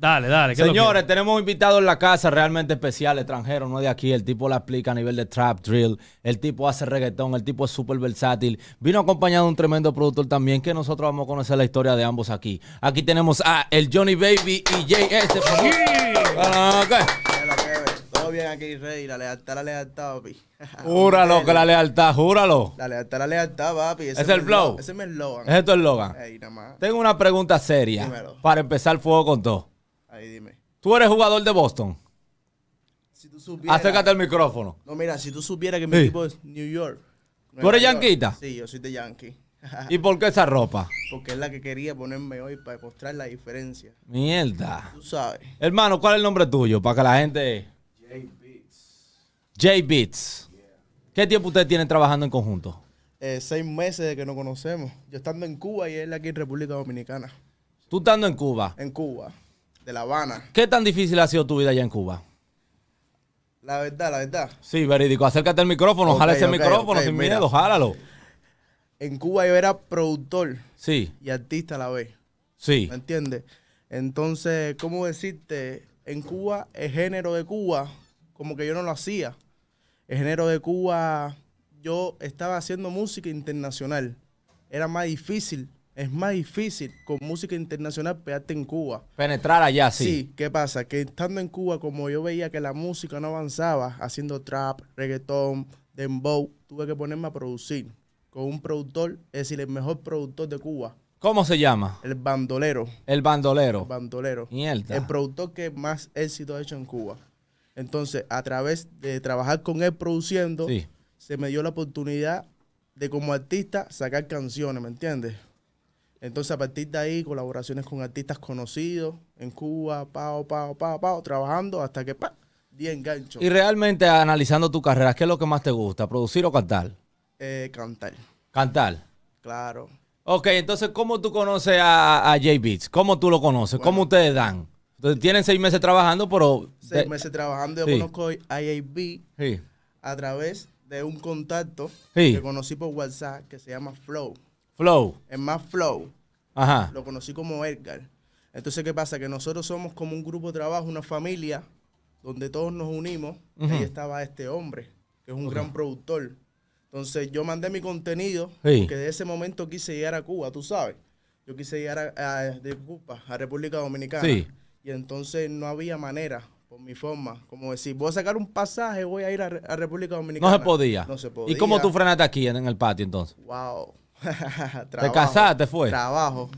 Dale, dale. Señores, tenemos un invitado en la casa realmente especial, extranjero, no de aquí. El tipo la explica a nivel de trap, drill. El tipo hace reggaetón, el tipo es súper versátil. Vino acompañado de un tremendo productor también, que nosotros vamos a conocer la historia de ambos aquí. Aquí tenemos a el Johnny Baby y JS. Este, ah, todo bien aquí, Rey. La lealtad, la lealtad, papi. Júralo que la lealtad, júralo. La lealtad, la lealtad, papi. Ese es el flow. Ese es mi eslogan. Ese es tu eslogan. Tengo una pregunta seria. Para empezar el fuego con todo. Ahí dime. ¿Tú eres jugador de Boston? Si tú supieras. Acércate al micrófono. No, mira, si tú supieras que mi equipo es New York. ¿Tú eres yanquita? Sí, yo soy de Yankee. ¿Y por qué esa ropa? Porque es la que quería ponerme hoy para mostrar la diferencia. Mierda. Tú sabes. Hermano, ¿cuál es el nombre tuyo? Para que la gente. J Beats. ¿Qué tiempo ustedes tienen trabajando en conjunto? Eh, seis meses de que nos conocemos. Yo estando en Cuba y él aquí en República Dominicana. Tú estando en Cuba. En Cuba de La Habana. ¿Qué tan difícil ha sido tu vida allá en Cuba? La verdad, la verdad. Sí, verídico. Acércate al micrófono, jala ese micrófono sin miedo, jálalo. En Cuba yo era productor y artista a la vez. Sí. ¿Me entiendes? Entonces, ¿cómo decirte? En Cuba, el género de Cuba, como que yo no lo hacía. El género de Cuba, yo estaba haciendo música internacional. Era más difícil es más difícil con música internacional pegarte en Cuba. Penetrar allá, sí. Sí, ¿qué pasa? Que estando en Cuba, como yo veía que la música no avanzaba, haciendo trap, reggaetón, dembow, tuve que ponerme a producir con un productor, es decir, el mejor productor de Cuba. ¿Cómo se llama? El bandolero. El bandolero. El bandolero. Mierda. El productor que más éxito ha hecho en Cuba. Entonces, a través de trabajar con él produciendo, se me dio la oportunidad de como artista sacar canciones, ¿me entiendes? Entonces, a partir de ahí, colaboraciones con artistas conocidos en Cuba, pao, pao, pao, pao, trabajando hasta que pa, bien engancho. Y realmente, analizando tu carrera, ¿qué es lo que más te gusta? ¿Producir o cantar? Eh, cantar. ¿Cantar? Claro. Ok, entonces, ¿cómo tú conoces a, a J Beats? ¿Cómo tú lo conoces? ¿Cómo ustedes dan? Entonces, tienen seis meses trabajando, pero. Seis meses trabajando. Yo conozco a JB sí. a través de un contacto que conocí por WhatsApp que se llama Flow. Flow. Es más Flow. Ajá. Lo conocí como Edgar. Entonces, ¿qué pasa? Que nosotros somos como un grupo de trabajo, una familia, donde todos nos unimos. Y Ahí estaba este hombre, que es un gran productor. Entonces, yo mandé mi contenido, porque que de ese momento quise llegar a Cuba, tú sabes. Yo quise llegar a, Cuba, a República Dominicana. Sí. Y entonces no había manera, por mi forma, como decir, voy a sacar un pasaje, voy a ir a, República Dominicana. No se podía. No se podía. ¿Y cómo tú frenaste aquí en el patio entonces? Wow. te casaste, fue. Trabajo.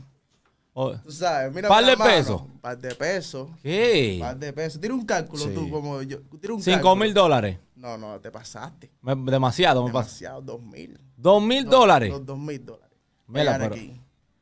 Oh. Tú sabes, mira. Par de pesos. Par de peso? ¿Qué? Par de peso, Tira un cálculo tú, como yo. Tira un Cinco mil dólares. No, no, te pasaste. demasiado, me Demasiado, dos mil. ¿Dos mil dólares? Dos, mil dólares. Mira, pero... aquí.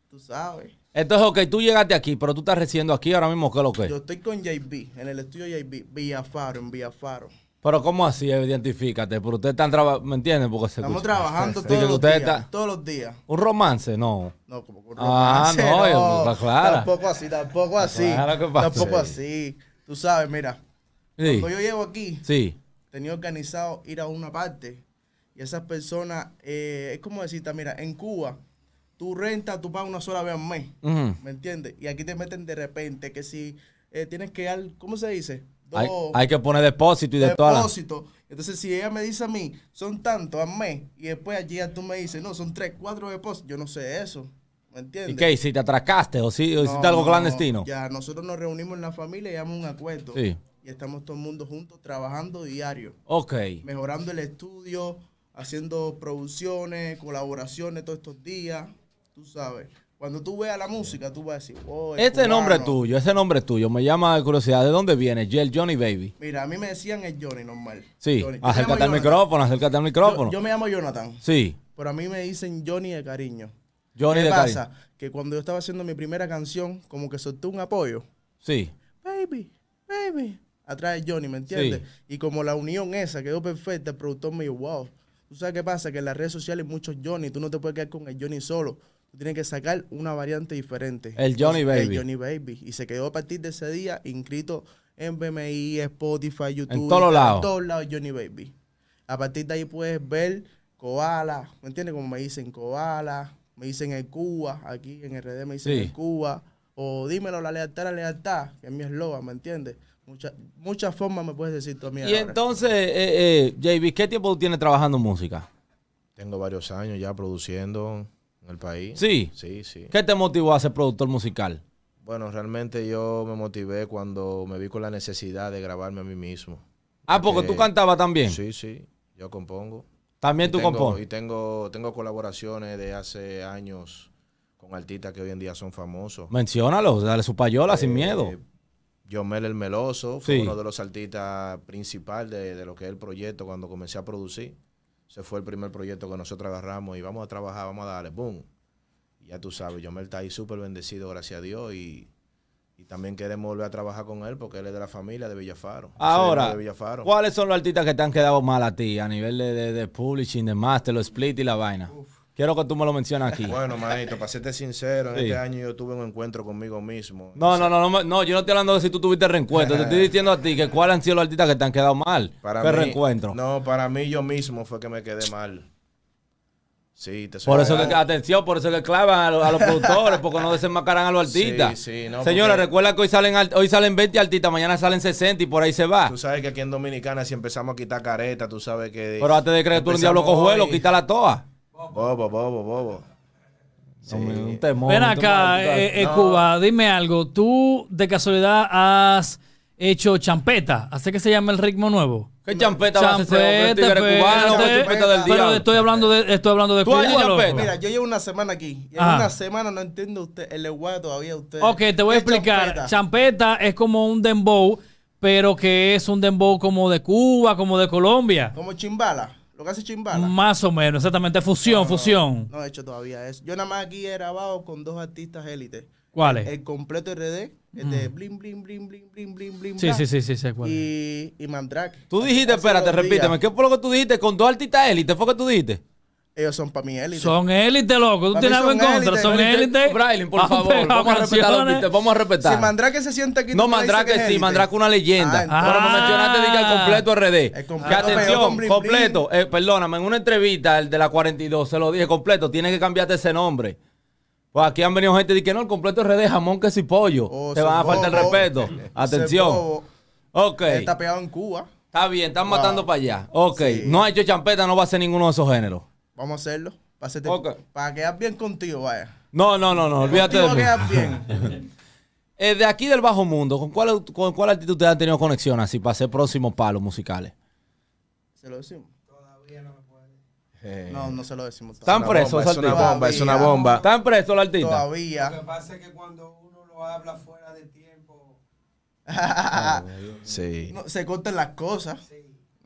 Tú sabes. Entonces, ok, tú llegaste aquí, pero tú estás residiendo aquí ahora mismo, ¿qué lo que Yo estoy con JB, en el estudio JB, Faro en Faro pero ¿cómo así identifícate? Pero ustedes están trabajando, ¿me entiendes? Porque se Estamos trabajando todos, los días, ¿Un romance? No. No, como un romance. Ah, no, pues, Claro. Tampoco así, tampoco pues así. Tampoco así. Tú sabes, mira. Cuando yo llego aquí, sí. tenía organizado ir a una parte. Y esas personas, eh, es como decirte, mira, en Cuba, tú rentas, tú pagas una sola vez al mes. ¿Me entiendes? Y aquí te meten de repente que si eh, tienes que al, ¿cómo se dice? hay, que poner depósito y de todo. Depósito. Entonces, si ella me dice a mí, son tantos a mes, y después allí tú me dices, no, son tres, cuatro depósitos, yo no sé eso. ¿Me entiendes? ¿Y qué? ¿Y ¿Si te atracaste o si hiciste algo clandestino? Ya, nosotros nos reunimos en la familia y hemos un acuerdo. Sí. Y estamos todo el mundo juntos trabajando diario. Ok. Mejorando el estudio, haciendo producciones, colaboraciones todos estos días, tú sabes. Cuando tú veas la música, tú vas a decir, oh, Este nombre es tuyo, ese nombre es tuyo. Me llama de curiosidad, ¿de dónde viene? El Johnny Baby. Mira, a mí me decían el Johnny normal. Sí, acércate al micrófono, acércate al micrófono. Yo, me llamo Jonathan. Sí. Pero a mí me dicen Johnny de cariño. Johnny ¿Qué de pasa? Que cuando yo estaba haciendo mi primera canción, como que solté un apoyo. Sí. Baby, baby. Atrás de Johnny, ¿me entiendes? Y como la unión esa quedó perfecta, el productor me dijo, wow. ¿Tú sabes qué pasa? Que en las redes sociales hay muchos Johnny, tú no te puedes quedar con el Johnny solo tú que sacar una variante diferente. El Johnny Baby. El Johnny Baby. Y se quedó a partir de ese día inscrito en BMI, Spotify, YouTube. En todos lados. En todos lados Johnny Baby. A partir de ahí puedes ver Koala, ¿me entiendes? Como me dicen Koala, me dicen el Cuba, aquí en RD me dicen el Cuba. O dímelo, la lealtad, la lealtad, que es mi eslogan, ¿me entiendes? Muchas muchas formas me puedes decir tú a mí. Y entonces, eh, eh JB, ¿qué tiempo tú tienes trabajando en música? Tengo varios años ya produciendo, el país. Sí. Sí, sí. ¿Qué te motivó a ser productor musical? Bueno, realmente yo me motivé cuando me vi con la necesidad de grabarme a mí mismo. Ah, porque, tú cantabas también. Sí, sí. Yo compongo. También tú compones. Y tengo, tengo colaboraciones de hace años con artistas que hoy en día son famosos. Menciónalos, dale su payola sin eh, miedo. Yomel el Meloso fue uno de los artistas principales de, de, lo que es el proyecto cuando comencé a producir ese fue el primer proyecto que nosotros agarramos y vamos a trabajar, vamos a darle, boom. ya tú sabes, Yomel está ahí súper bendecido, gracias a Dios, y, también queremos volver a trabajar con él porque él es de la familia de Villafaro. Ahora, ¿cuáles son los artistas que te han quedado mal a ti a nivel de, de, de publishing, de master, los split y la vaina? Uf. Quiero que tú me lo menciones aquí. Bueno, manito, para serte sincero, en este año yo tuve un encuentro conmigo mismo. No, no, no, no, yo no estoy hablando de si tú tuviste reencuentro. te estoy diciendo a ti que cuáles han sido los artistas que te han quedado mal. Para ¿Qué reencuentro? No, para mí yo mismo fue que me quedé mal. Sí, te soy Por eso que, atención, por eso que clavan a los, productores, porque no desenmascaran a los artistas. Sí, sí, no. Señores, recuerda que hoy salen, hoy salen 20 artistas, mañana salen 60 y por ahí se va. Tú sabes que aquí en Dominicana si empezamos a quitar careta, tú sabes que... Pero antes de creer tú un diablo cojuelo, quita quítala toa. Bobo, bobo, bobo. Ven acá, eh, eh, Cuba, dime algo. ¿Tú de casualidad has hecho champeta? Así que se llama el ritmo nuevo? ¿Qué champeta, a Pero estoy hablando de, estoy hablando Cuba. Mira, yo llevo una semana aquí. Y en una semana, no entiendo usted, el lenguaje todavía usted. Ok, te voy a explicar. champeta es como un dembow, pero que es un dembow como de Cuba, como de Colombia. Como chimbala. Lo que hace Chimbala. Más o menos, exactamente. Fusión, fusión. No, he hecho todavía eso. Yo nada más aquí he grabado con dos artistas élites. ¿Cuáles? El, completo RD, el de bling, mm. bling, bling, bling, bling, bling, bling. Sí, sí, sí, sí, Y, y Mandrake. Tú dijiste, espérate, repíteme, ¿qué fue lo que tú dijiste con dos artistas élite? ¿Fue lo que tú dijiste? Ellos son para mí élite. Son élite, loco. Tú tienes algo en contra. Son élite. Brian por favor. Vamos, a respetar los Beatles. Vamos a respetar. Si Mandrake se siente aquí. No, que sí. Élite. Mandrake una leyenda. Ah, Pero me ah. mencionaste diga el completo RD. El Que atención, completo. Eh, perdóname, en una entrevista, el de la 42, se lo dije completo. Tienes que cambiarte ese nombre. Pues aquí han venido gente y que no, el completo RD, jamón, que y pollo. Oh, Te van a faltar el respeto. atención. Ok. Está pegado en Cuba. Está bien, están matando para allá. Ok. No ha hecho champeta, no va a ser ninguno de esos géneros. Vamos a hacerlo. Para, que quedar bien contigo, vaya. No, no, no, no, olvídate de mí. bien. Eh, de aquí del bajo mundo, ¿con cuál, ¿con cuál artista ustedes han tenido conexión así para hacer próximos palos musicales? Se lo decimos. Todavía no me puede. Eh. No, no se lo decimos. ¿Están presos Es una bomba, es una bomba. ¿Están presos los artistas? Todavía. Lo que pasa es que cuando uno lo habla fuera de tiempo... se cortan las cosas. Sí.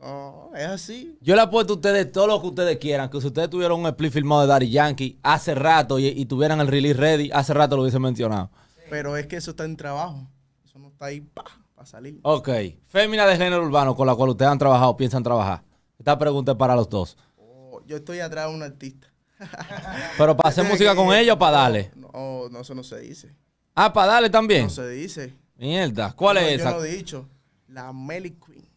Oh, es así. Yo le apuesto a ustedes todo lo que ustedes quieran. Que si ustedes tuvieran un split filmado de Daddy Yankee hace rato y, tuvieran el release ready, hace rato lo hubiesen mencionado. Pero es que eso está en trabajo. Eso no está ahí para pa salir. Ok. Fémina de género urbano con la cual ustedes han trabajado piensan trabajar. Esta pregunta es para los dos. Oh, yo estoy atrás de un artista. ¿Pero para hacer música con ellos o para darle? No, no, eso no se dice. Ah, para darle también. No se dice. Mierda. ¿Cuál es esa? Yo lo he dicho. La Melly Queen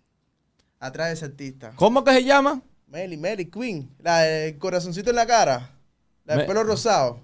atrás de ese artista. ¿Cómo que se llama? Mary, Mary Queen. La del corazoncito en la cara. La del pelo rosado.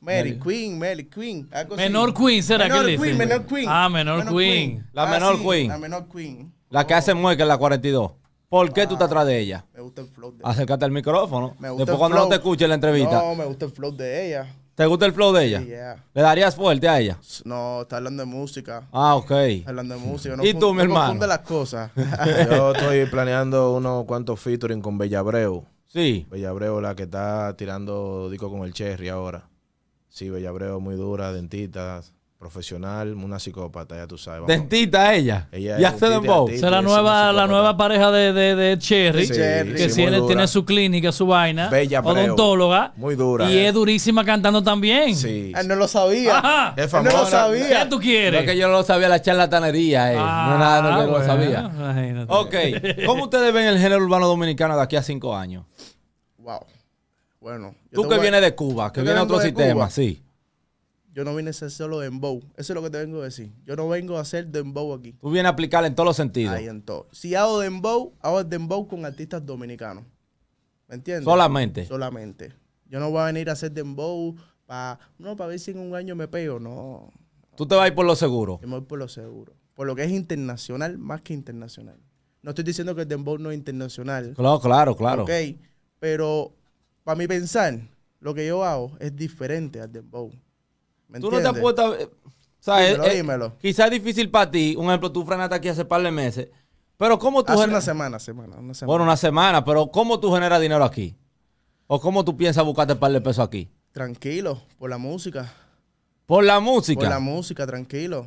Mary, Queen, Mary Queen. menor Queen, ¿será que Queen, dice? Menor Queen. Ah, menor, Queen. La ah, menor Queen. La menor Queen. La que hace oh. mueca en la 42. ¿Por qué tú estás atrás de ah, ella? Me gusta el flow de ella. Acércate al micrófono. Después cuando no te escuche la entrevista. No, me gusta el flow de ella. ¿Te gusta el flow de ella? ¿Le darías fuerte a ella? No, está hablando de música. Ah, ok. hablando de música. ¿Y tú, mi hermano? No las cosas. Yo estoy planeando unos cuantos featuring con Bellabreu. Sí. Bellabreu, la que está tirando disco con el Cherry ahora. Sí, Bellabreu, muy dura, dentitas profesional, una psicópata, ya tú sabes. Dentita ella. ella ya se dembow. Es la nueva, la nueva pareja de, de, Cherry, que sí, tiene, tiene, su clínica, su vaina. Bella Odontóloga. Muy dura. Y eh. es durísima cantando también. Sí. Él no lo sabía. Es no lo sabía. ¿Qué tú quieres? Porque que yo no lo sabía la charlatanería, eh. no nada, no lo ah, sabía. Imagínate. Ok. ¿Cómo ustedes ven el género urbano dominicano de aquí a cinco años? Wow. Bueno. Tú que vienes de Cuba, que viene otro sistema, sí. Yo no vine a ser solo dembow. Eso es lo que te vengo a decir. Yo no vengo a hacer dembow aquí. Tú vienes a aplicar en todos los sentidos. Ahí en todo. Si hago dembow, hago dembow con artistas dominicanos. ¿Me entiendes? Solamente. Solamente. Yo no voy a venir a hacer dembow para... No, para ver si en un año me pego. No. Tú te vas a ir por lo seguro. Yo me voy por lo seguro. Por lo que es internacional más que internacional. No estoy diciendo que el dembow no es internacional. Claro, claro, claro. Ok, pero para mí pensar, lo que yo hago es diferente al dembow tú no te has puesto a... ¿sabes? Eh, eh, Quizás es difícil para ti. Un ejemplo, tú frenaste aquí hace par de meses. Pero ¿cómo tú... Hace una semana, semana, una semana. Bueno, una semana. Pero ¿cómo tú generas dinero aquí? ¿O cómo tú piensas buscarte un par de pesos aquí? Tranquilo, por la música. ¿Por la música? Por la música, tranquilo.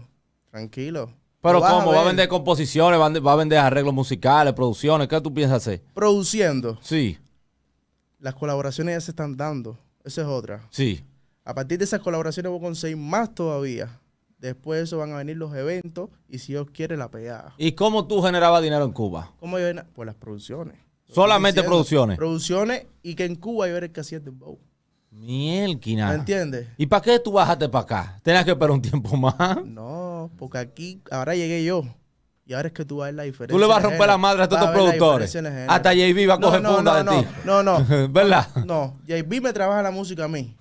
Tranquilo. ¿Pero cómo? ¿Va a vender composiciones? ¿Va a vender arreglos musicales, producciones? ¿Qué tú piensas hacer? Produciendo. Sí. Las colaboraciones ya se están dando. Esa es otra. Sí. A partir de esas colaboraciones voy a conseguir más todavía. Después de eso van a venir los eventos y si Dios quiere la pegada. ¿Y cómo tú generabas dinero en Cuba? ¿Cómo yo Pues las producciones. Solamente producciones. Producciones y que en Cuba yo era el que hacía el bow. Mielquina. ¿Me entiendes? ¿Y para qué tú bajaste para acá? ¿Tenías que esperar un tiempo más? No, porque aquí, ahora llegué yo. Y ahora es que tú vas a ver la diferencia. Tú le vas a romper la madre a todos los productores. Hasta JB va a coger funda de ti. No, no. ¿Verdad? No, JB me trabaja la música a mí.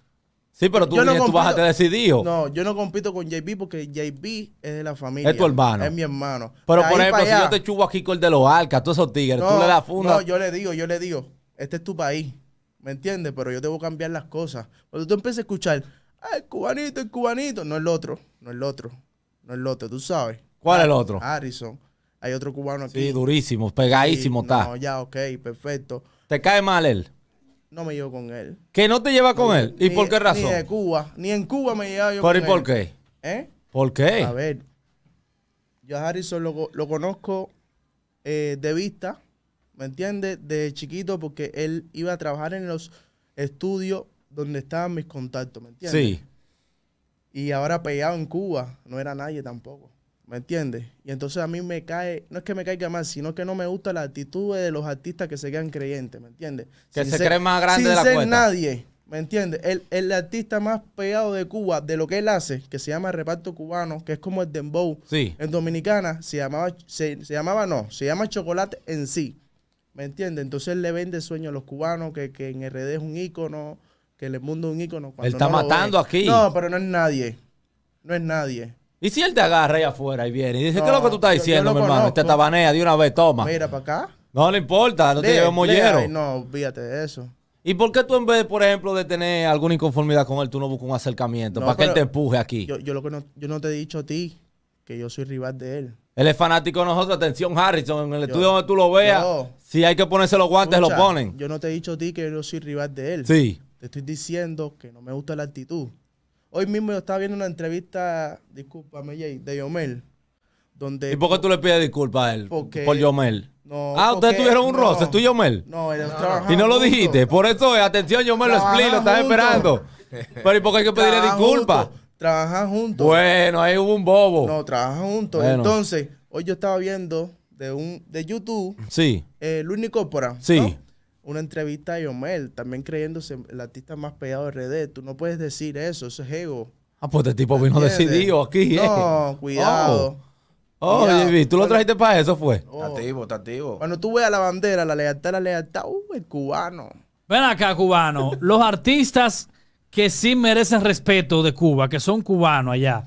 Sí, pero tú, vas a te decidido. No, yo no compito con JB porque JB es de la familia. Es tu hermano. Es mi hermano. Pero por ejemplo, si yo te chubo aquí con el de los Alcas, todos esos tigres, tú le das funda. No, yo le digo, yo le digo, este es tu país, ¿me entiendes? Pero yo debo cambiar las cosas. Cuando tú empieces a escuchar, ah, cubanito, el cubanito, no el otro, no el otro, no el otro, tú sabes. ¿Cuál es el otro? Harrison. Hay otro cubano aquí. Sí, durísimo, pegadísimo está. No, ya, ok, perfecto. ¿Te cae mal él? no me llevo con él. ¿Que no te lleva con él? ¿Y por qué razón? Ni de Cuba. Ni en Cuba me llevaba yo por qué? ¿Eh? ¿Por qué? A ver, yo a Harrison lo, conozco eh, de vista, ¿me entiendes? De chiquito porque él iba a trabajar en los estudios donde estaban mis contactos, ¿me entiendes? Sí. Y ahora pegado en Cuba, no era nadie tampoco. ¿Me entiendes? Y entonces a mí me cae, no es que me caiga mal, sino que no me gusta la actitud de los artistas que se quedan creyentes, ¿me entiendes? Que se creen más grande de la ser nadie, ¿me entiendes? El, artista más pegado de Cuba, de lo que él hace, que se llama Reparto Cubano, que es como el Dembow, en Dominicana, se llamaba, se, llamaba, no, se llama Chocolate en sí, ¿me entiendes? Entonces él le vende sueño a los cubanos, que, que en RD es un ícono, que el mundo es un ícono. él está matando aquí. No, pero no es nadie, no es nadie. ¿Y si él te agarra ahí afuera y viene y dice, ¿qué es lo que tú estás diciendo, mi hermano? Te tabanea de una vez, toma. Mira para acá. No le importa, no te lleves mollero. no, olvídate de eso. ¿Y por qué tú en vez, por ejemplo, de tener alguna inconformidad con él, tú no buscas un acercamiento para que él te empuje aquí? Yo, lo que no, yo no te he dicho a ti que yo soy rival de él. Él es fanático de nosotros. Atención, Harrison, en el estudio donde tú lo veas, si hay que ponerse los guantes, lo ponen. Yo no te he dicho a ti que yo soy rival de él. Sí. Te estoy diciendo que no me gusta la actitud. Hoy mismo yo estaba viendo una entrevista, discúlpame, Jay, de Yomel. Donde ¿Y por qué tú le pides disculpas a él? Porque, por Yomel. No, ah, ustedes tuvieron un rostro, roce, tú y Yomel. No, Y no lo dijiste. Por eso atención, Yomel, lo explico, lo estás esperando. Pero ¿y por qué hay que pedirle disculpas? Trabajan juntos. Bueno, ahí hubo un bobo. No, trabajan juntos. Entonces, hoy yo estaba viendo de un de YouTube. Sí. Eh, Luis Nicópora. Sí una entrevista a Yomel, también creyéndose el artista más pegado de RD. Tú no puedes decir eso, eso es ego. Ah, pues este tipo vino decidido aquí, ¿eh? No, cuidado. Oh, oh ¿tú lo trajiste para eso, fue? Oh. Tativo, tativo. Cuando tú veas la bandera, la lealtad, la lealtad, uh, el cubano. Ven acá, cubano. Los artistas que sí merecen respeto de Cuba, que son cubanos allá,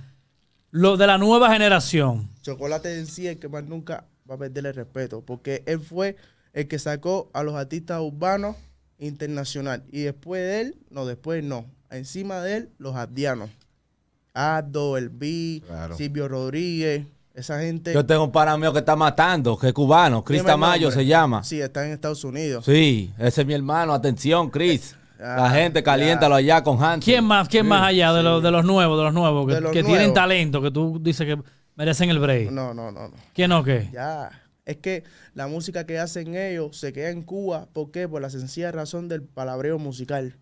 los de la nueva generación. Chocolate en sí que más nunca va a perderle respeto, porque él fue el que sacó a los artistas urbanos internacional. Y después de él, no, después no. Encima de él, los ardianos. Ardo, El B, Silvio Rodríguez, esa gente. Yo tengo un par mío que está matando, que es cubano, Cris Tamayo se llama. Sí, está en Estados Unidos. Sí, ese es mi hermano, atención, Chris. Eh, la ah, gente caliéntalo allá con Hans. ¿Quién más? ¿Quién más allá de, los, de los nuevos, de los nuevos? Que, tienen talento, que tú dices que merecen el break. No, no, no. no. ¿Quién o qué? Ya es que la música que hacen ellos se queda en Cuba. ¿Por qué? Por la sencilla razón del palabreo musical.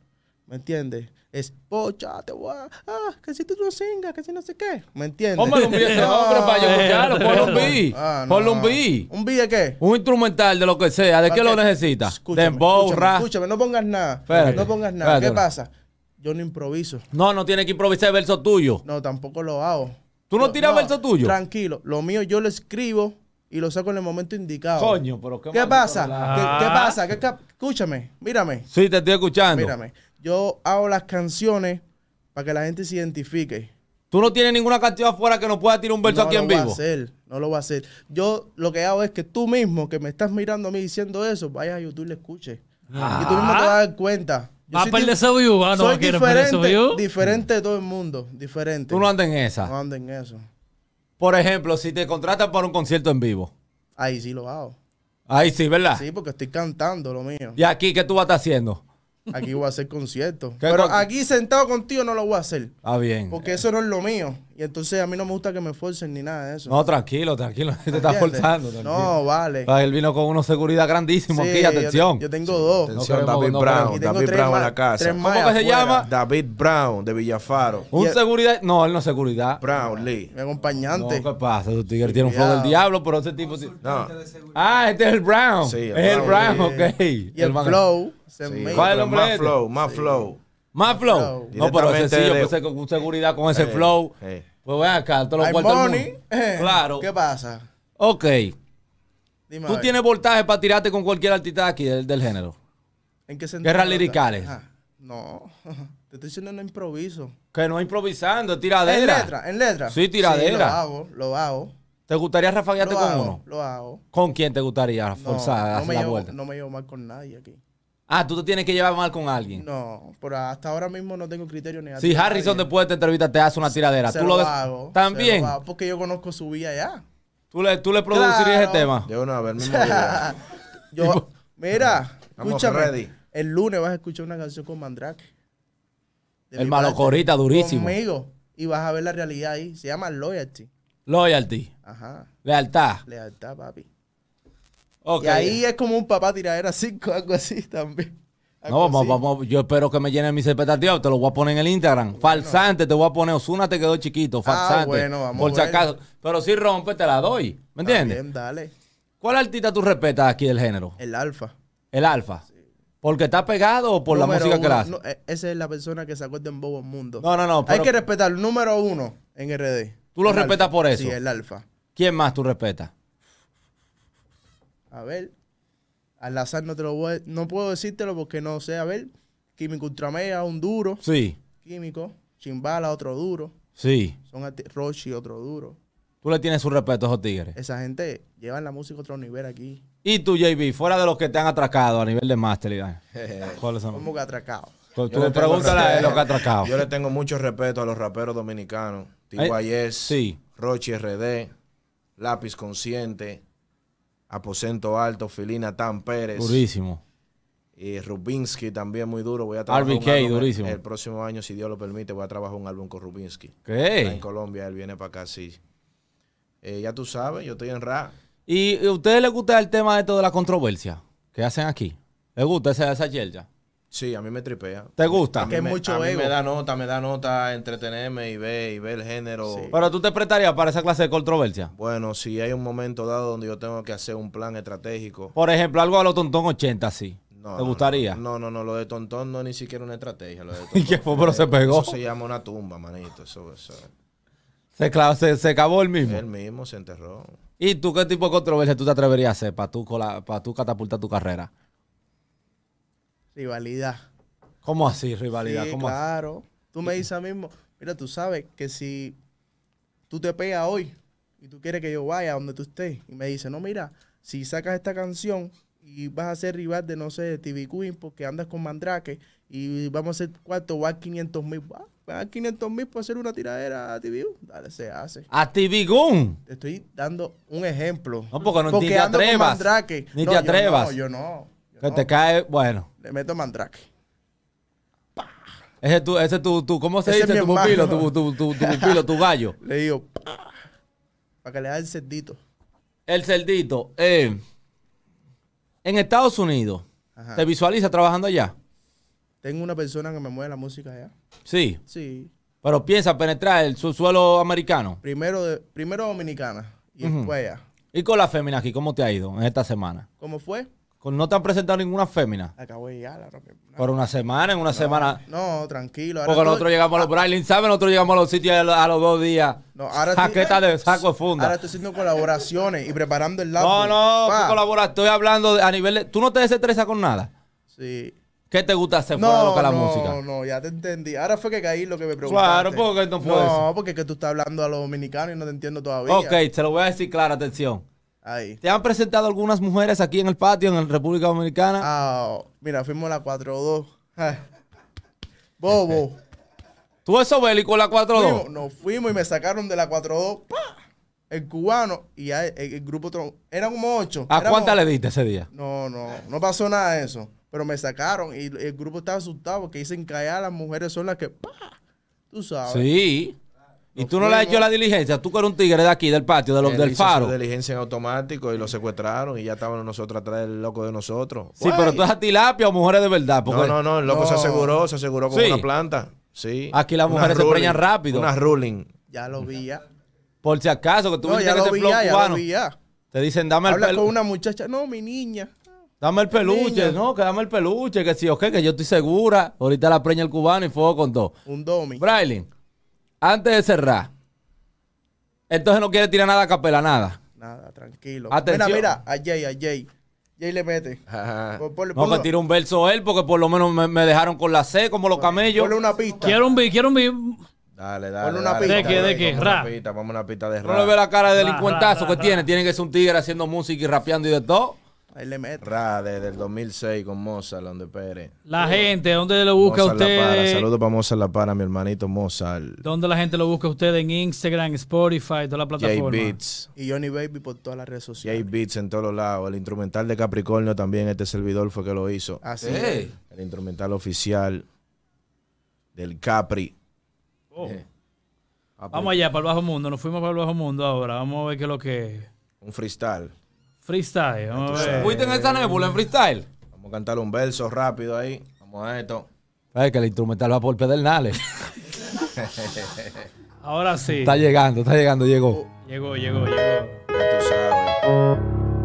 ¿Me entiendes? Es, pocha, te voy a... Ah, que si tú no singas, que si no sé qué. ¿Me entiendes? Póngale un beat yo Ponle un beat. Ah, ponle un beat. ¿Un de qué? Un instrumental de lo que sea. ¿De qué lo necesitas? De no pongas nada. no pongas nada. ¿Qué pasa? Yo no improviso. No, no tiene que improvisar el verso tuyo. No, tampoco lo hago. ¿Tú no, tiras el verso tuyo? Tranquilo. Lo mío yo lo escribo y lo saco en el momento indicado. Coño, pero qué, ah. pasa? ¿Qué, pasa? escúchame, mírame. Sí, te estoy escuchando. Mírame. Yo hago las canciones para que la gente se identifique. Tú no tienes ninguna cantidad afuera que no pueda tirar un verso aquí en vivo. No lo va a hacer, no lo voy a hacer. Yo lo que hago es que tú mismo, que me estás mirando a mí diciendo eso, vaya a YouTube y le escuches. Y tú mismo te vas a dar cuenta. Va a perder ese view, ¿no? Soy diferente, diferente de todo el mundo, diferente. Tú no andas en esa. No andas en eso. Por ejemplo, si te contratan para un concierto en vivo. Ahí sí lo hago. Ahí sí, ¿verdad? Sí, porque estoy cantando lo mío. ¿Y aquí qué tú vas haciendo? Aquí voy a hacer conciertos. Pero aquí sentado contigo no lo voy a hacer. Ah, bien. Porque eso no es lo mío. Y entonces a mí no me gusta que me forcen ni nada de eso. No, tranquilo, tranquilo. Te estás forzando. No, vale. él vino con una seguridad grandísima aquí, atención. Yo, tengo dos. no David Brown. David Brown en la casa. ¿Cómo que se llama? David Brown, de Villafaro. Un seguridad. No, él no es seguridad. Brown, Lee. Mi acompañante. No, ¿qué pasa? Tu tigre tiene un flow del diablo, pero ese tipo. Este ah, este es el Brown. Sí, el es Brown, el Brown, ok. Y el, flow. ¿Cuál es Más este? flow, más flow. Más flow. No, pero sencillo, pues, con seguridad, con ese eh, flow. Eh. Pues ven acá, te lo money. Eh, claro. ¿Qué pasa? Ok. Tú tienes voltaje para tirarte con cualquier artista aquí del, del género. ¿En qué sentido? Guerras liricales. Ah, no. Te estoy diciendo no improviso. Que no improvisando, tiradera. En letra, en letra. Sí, tiradera. lo hago, lo hago. ¿Te gustaría rafaguearte con uno? Lo hago. ¿Con quién te gustaría forzar la vuelta? No me llevo mal con nadie aquí. Ah, tú te tienes que llevar mal con alguien. No, pero hasta ahora mismo no tengo criterio ni Si Harrison después de esta entrevista te hace una tiradera, lo, También. porque yo conozco su vida ya. ¿Tú le, producirías ese tema? Yo no, a ver, mismo yo, mira, escúchame. El lunes vas a escuchar una canción con Mandrake. El malocorita durísimo. Conmigo. Y vas a ver la realidad ahí. Se llama Loyalty. Loyalty. Ajá. Lealtad. Lealtad, papi. Y ahí es como un papá tiradera 5, algo así también. no, Vamos, vamos, yo espero que me llenen mis expectativas. Te lo voy a poner en el Instagram. Falsante, te voy a poner. Osuna te quedó chiquito. Ah, falsante. Ah, bueno, vamos por si Pero si rompe, te la doy. ¿Me entiendes? dale. ¿Cuál artista tú respetas aquí del género? El alfa. ¿El alfa? ¿Porque está pegado o por la música que hace? E, esa es la persona que sacó en bobo el mundo. No, no, no. Hay que respetar el número uno en RD. ¿Tú lo respetas por eso? Sí, el alfa. ¿Quién más tú respetas? a ver, al azar no te lo voy a, no puedo decírtelo porque no sé, a ver, Químico Ultramea, un duro. Sí. Químico, Chimbala, otro duro. Sí. Son Rochi, otro duro. Tú le tienes su respeto a esos tigres. Esa gente lleva la música a otro nivel aquí. ¿Y tú, JB? Fuera de los que te han atracado a nivel de máster, ¿cuáles son? ¿Cómo que atracado? Tú le pregúntale a los que atracado. Yo le tengo mucho respeto a los raperos dominicanos. Tipo eh, sí. Rochi RD, Lápiz Consciente, Aposento Alto, Filina, Tan Pérez. Durísimo. Y Rubinsky también muy duro. Voy a trabajar RBK, un durísimo. El, próximo año, si Dios lo permite, voy a trabajar un álbum con Rubinsky. ¿Qué? en Colombia, él viene para acá, sí. Eh, ya tú sabes, yo estoy en RA. ¿Y a ustedes les gusta el tema de toda la controversia que hacen aquí? ¿Les gusta esa, esa ya. Sí, a mí me tripea. ¿Te gusta? a mí me da nota, me da nota entretenerme y ver, y ver el género. Pero tú te prestarías para esa clase de controversia. Bueno, si hay un momento dado donde yo tengo que hacer un plan estratégico. Por ejemplo, algo a lo tontón 80, sí. ¿Te gustaría? No, no, no, lo de tontón no es ni siquiera una estrategia. ¿Y qué fue? Pero se pegó. Eso se llama una tumba, manito. Eso, eso. Se, se, acabó el mismo. El mismo se enterró. ¿Y tú qué tipo de controversia tú te atreverías a hacer para tu para tú catapultar tu carrera? Rivalidad. ¿Cómo así, rivalidad? Sí, claro. Tú me dices a mí mismo, mira, tú sabes que si tú te pegas hoy y tú quieres que yo vaya a donde tú estés, y me dice, no, mira, si sacas esta canción y vas a ser rival de, no sé, de TV Queen porque andas con Mandrake y vamos a hacer cuarto, va a 500 mil, va, a 500 mil para hacer una tiradera a TV, dale, se hace. ¿A TV Goon? Te estoy dando un ejemplo. No, porque no ni te atrevas. Ni te atrevas. no, yo no te cae, bueno. Le meto mandrake. Ese es tu, ese tu, ¿cómo se dice? Tu pupilo, tu, tu, pupilo, tu gallo. Le digo, Para que le da el cerdito. El cerdito. Eh, en Estados Unidos, ¿te visualiza trabajando allá? Tengo una persona que me mueve la música allá. Sí. Sí. Pero piensa penetrar el subsuelo suelo americano. Primero, primero dominicana y después allá. ¿Y con la fémina aquí, cómo te ha ido en esta semana? ¿Cómo fue? no te han presentado ninguna fémina. Acabo de llegar. Por una semana, en una semana. No, tranquilo. Porque nosotros llegamos a los ah. ¿sabes? Nosotros llegamos a los sitios a los, dos días. No, ahora ah, estoy... de saco de funda. Ahora estoy haciendo colaboraciones y preparando el lado No, no, no, Estoy hablando a nivel de... ¿Tú no te desestresas con nada? Sí. ¿Qué te gusta hacer no, fuera de la no, música? No, no, ya te entendí. Ahora fue que caí lo que me preguntaste. Claro, porque no puedes. No, porque es que tú estás hablando a los dominicanos y no te entiendo todavía. Ok, te lo voy a decir claro, atención. ¿Te han presentado algunas mujeres aquí en el patio, en la República Dominicana? Ah, mira, fuimos la 4-2. Bobo. ¿Tú eso bélico la 4-2? Nos fuimos y me sacaron de la 4-2. El cubano y el, grupo Eran como ocho. ¿A cuántas le diste ese día? No, no, no pasó nada de eso. Pero me sacaron y el grupo estaba asustado porque dicen que allá las mujeres son las que. Tú sabes. Sí. ¿Y tú no le has hecho la diligencia? Tú que eres un tigre de aquí, del patio, de los, del faro. diligencia en automático y lo secuestraron y ya estábamos nosotros atrás del loco de nosotros. Sí, pero tú eres a tilapia o mujeres de verdad. No, no, no, el loco se aseguró, se aseguró con una planta. Sí. Aquí las mujeres se preñan rápido. Una ruling. Ya lo vi Por si acaso, que tú no, que este ya, lo vi ya. Te dicen, dame el Habla con una muchacha, no, mi niña. Dame el peluche, no, que dame el peluche, que sí o que yo estoy segura. Ahorita la preña el cubano y fuego con dos Un domi. Brailing. Antes de cerrar. Entonces no quiere tirar nada a capela, nada. Nada, tranquilo. Atención. Mira, mira, a Jay, a Jay. Jay le mete. Por, no, me tiró un verso él porque por lo menos me, dejaron con la C como los camellos. Ponle una pista. Quiero un beat, quiero un beat. Dale, dale. Ponle una pista. ¿De qué? ¿De qué? Rap. Una una pista de rap. No le ve la cara de delincuentazo que tiene. Tiene que ser un tigre haciendo música y rapeando y de todo. Ahí le 2006 con Mozart, donde pere. La gente, ¿dónde lo busca usted? Saludos para Mozart La Para, mi hermanito Mozart. ¿Dónde la gente lo busca usted? En Instagram, Spotify, toda la plataforma. J-Beats. Y Johnny Baby por todas las redes sociales. J-Beats en todos lados. El instrumental de Capricornio también, este servidor fue que lo hizo. Así El instrumental oficial del Capri. Oh. Eh. Vamos allá, para el bajo mundo. Nos fuimos para el bajo mundo ahora. Vamos a ver qué es lo que es. Un freestyle. Freestyle. Vamos a en esa nebula en freestyle? Vamos a cantar un verso rápido ahí. Vamos a esto. Es que el instrumental va por pedernales. Ahora sí. Está llegando, está llegando, llegó. Llegó, llegó, llegó.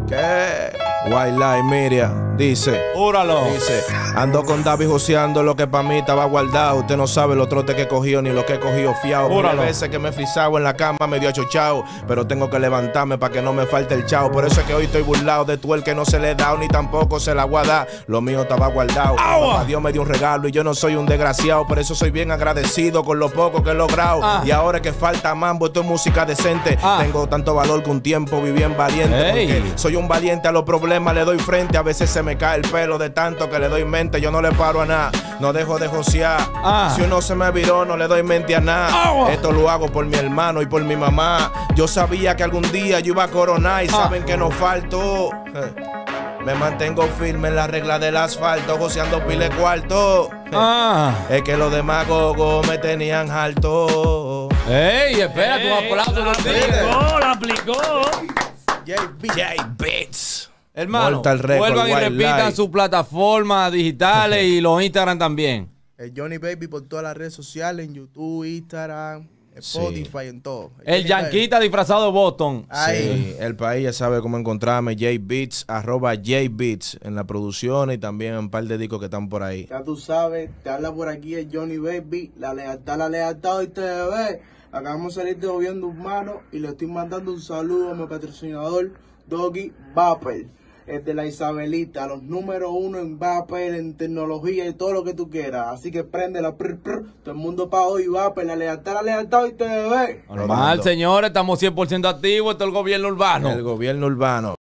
¿Qué? Wildlife Media dice: Úralo. Dice: Ando con David joseando lo que pa' mí estaba guardado. Usted no sabe los trotes que cogió ni lo que he cogido fiado. las veces que me frisado en la cama me dio achochao. Pero tengo que levantarme para que no me falte el chao. Por eso es que hoy estoy burlado de tú el que no se le da ni tampoco se la guada Lo mío estaba guardado. Papá Dios me dio un regalo y yo no soy un desgraciado. Por eso soy bien agradecido con lo poco que he logrado. Ah. Y ahora que falta mambo, esto es música decente. Ah. Tengo tanto valor que un tiempo viví en valiente. soy un valiente a los problemas le doy frente. A veces se me cae el pelo de tanto que le doy mente. Yo no le paro a nada, no dejo de josear. Ah. Si uno se me viró, no le doy mente a nada. Oh. Esto lo hago por mi hermano y por mi mamá. Yo sabía que algún día yo iba a coronar y ah. saben que no falto. Eh. Me mantengo firme en la regla del asfalto, goceando pile cuarto. Eh. Ah. Es que los demagogos me tenían alto. ¡Ey! espera un aplauso. La aplicó, la aplicó. J-Bits. Hermano, vuelvan y repitan sus plataformas digitales y los Instagram también. El Johnny Baby por todas las redes sociales, en YouTube, Instagram, Spotify, en todo. El, Yanquita disfrazado de Boston. el país ya sabe cómo encontrarme, JBeats, arroba JBeats en la producción y también en un par de discos que están por ahí. Ya tú sabes, te habla por aquí el Johnny Baby, la lealtad, la lealtad hoy te ve. Acabamos de salir de gobierno humano y le estoy mandando un saludo a mi patrocinador, Doggy Bapper. Es de la Isabelita, los número uno en Vapel, en tecnología y todo lo que tú quieras. Así que prende la todo el mundo para hoy Vapel, la lealtad, la lealtad y te ve. Normal, señores, estamos 100% activos, esto es el gobierno urbano. El gobierno urbano.